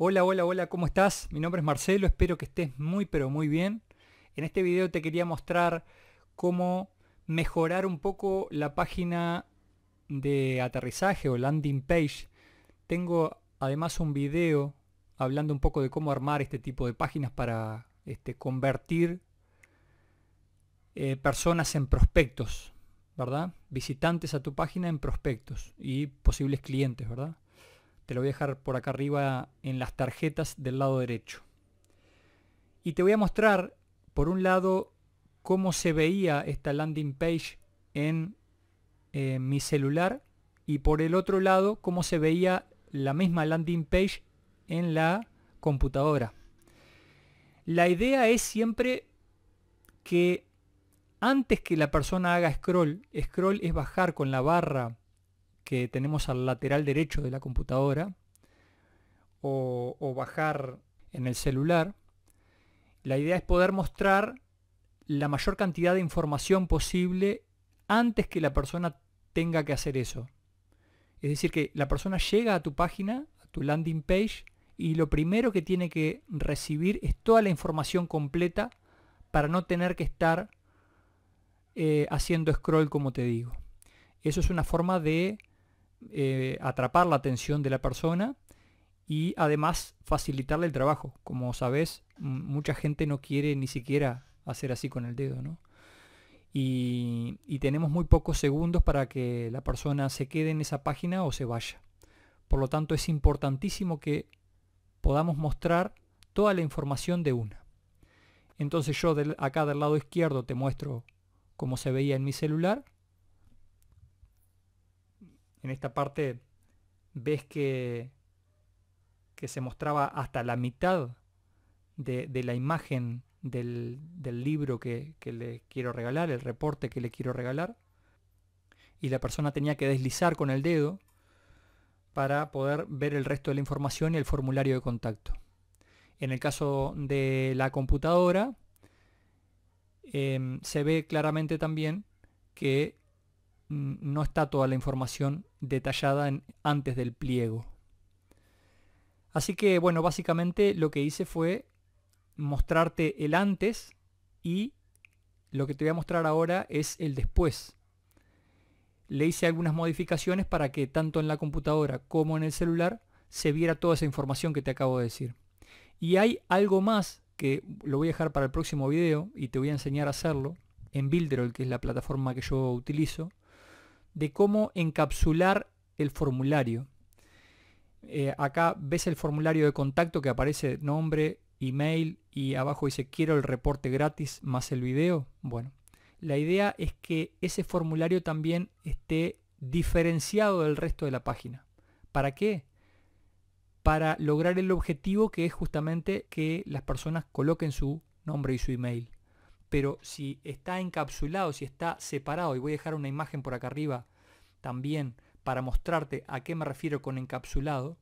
Hola, hola, hola, ¿cómo estás? Mi nombre es Marcelo, espero que estés muy pero muy bien. En este video te quería mostrar cómo mejorar un poco la página de aterrizaje o landing page. Tengo además un video hablando un poco de cómo armar este tipo de páginas para este, convertir eh, personas en prospectos, ¿verdad? Visitantes a tu página en prospectos y posibles clientes, ¿verdad? Te lo voy a dejar por acá arriba en las tarjetas del lado derecho. Y te voy a mostrar, por un lado, cómo se veía esta landing page en eh, mi celular y por el otro lado cómo se veía la misma landing page en la computadora. La idea es siempre que antes que la persona haga scroll, scroll es bajar con la barra que tenemos al lateral derecho de la computadora o, bajar en el celular. La idea es poder mostrar la mayor cantidad de información posible antes que la persona tenga que hacer eso. Es decir, que la persona llega a tu página, a tu landing page, y lo primero que tiene que recibir es toda la información completa para no tener que estar eh, haciendo scroll como te digo. Eso es una forma de eh, atrapar la atención de la persona y además facilitarle el trabajo. Como sabes, mucha gente no quiere ni siquiera hacer así con el dedo, ¿no? Y, tenemos muy pocos segundos para que la persona se quede en esa página o se vaya. Por lo tanto, es importantísimo que podamos mostrar toda la información de una. Entonces yo acá del lado izquierdo te muestro cómo se veía en mi celular en esta parte ves que, que se mostraba hasta la mitad de, la imagen del, libro que, le quiero regalar, el reporte que le quiero regalar, y la persona tenía que deslizar con el dedo para poder ver el resto de la información y el formulario de contacto. En el caso de la computadora, em, se ve claramente también que no está toda la información detallada antes del pliego. Así que bueno, básicamente lo que hice fue mostrarte el antes y lo que te voy a mostrar ahora es el después. Le hice algunas modificaciones para que tanto en la computadora como en el celular se viera toda esa información que te acabo de decir. Y hay algo más que lo voy a dejar para el próximo video y te voy a enseñar a hacerlo en Builderall, que es la plataforma que yo utilizo de cómo encapsular el formulario. Eh, acá ves el formulario de contacto que aparece nombre, email y abajo dice quiero el reporte gratis más el video. Bueno, la idea es que ese formulario también esté diferenciado del resto de la página. ¿Para qué? Para lograr el objetivo que es justamente que las personas coloquen su nombre y su email pero si está encapsulado, si está separado, y voy a dejar una imagen por acá arriba también para mostrarte a qué me refiero con encapsulado,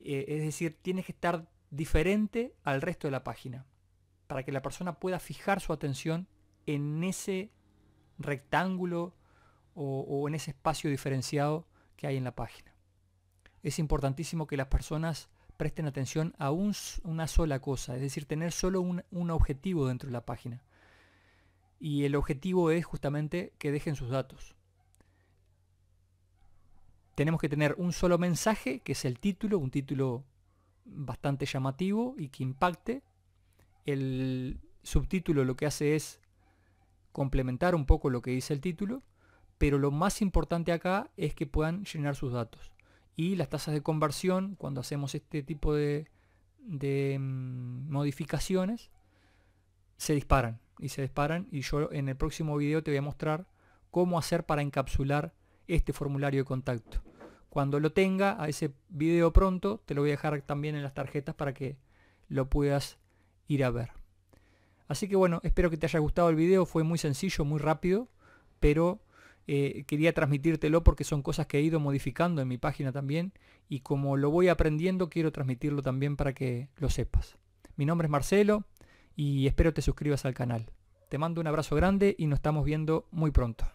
eh, es decir, tienes que estar diferente al resto de la página, para que la persona pueda fijar su atención en ese rectángulo o en ese espacio diferenciado que hay en la página. Es importantísimo que las personas presten atención a una sola cosa, es decir, tener solo un objetivo dentro de la página. Y el objetivo es justamente que dejen sus datos. Tenemos que tener un solo mensaje, que es el título, un título bastante llamativo y que impacte. El subtítulo lo que hace es complementar un poco lo que dice el título, pero lo más importante acá es que puedan llenar sus datos y las tasas de conversión cuando hacemos este tipo de, mm, modificaciones se disparan y se disparan y yo en el próximo video te voy a mostrar cómo hacer para encapsular este formulario de contacto. Cuando lo tenga a ese video pronto te lo voy a dejar también en las tarjetas para que lo puedas ir a ver. Así que bueno, espero que te haya gustado el video, fue muy sencillo, muy rápido, pero eh, quería transmitírtelo porque son cosas que he ido modificando en mi página también y como lo voy aprendiendo quiero transmitirlo también para que lo sepas. Mi nombre es Marcelo y espero te suscribas al canal. Te mando un abrazo grande y nos estamos viendo muy pronto.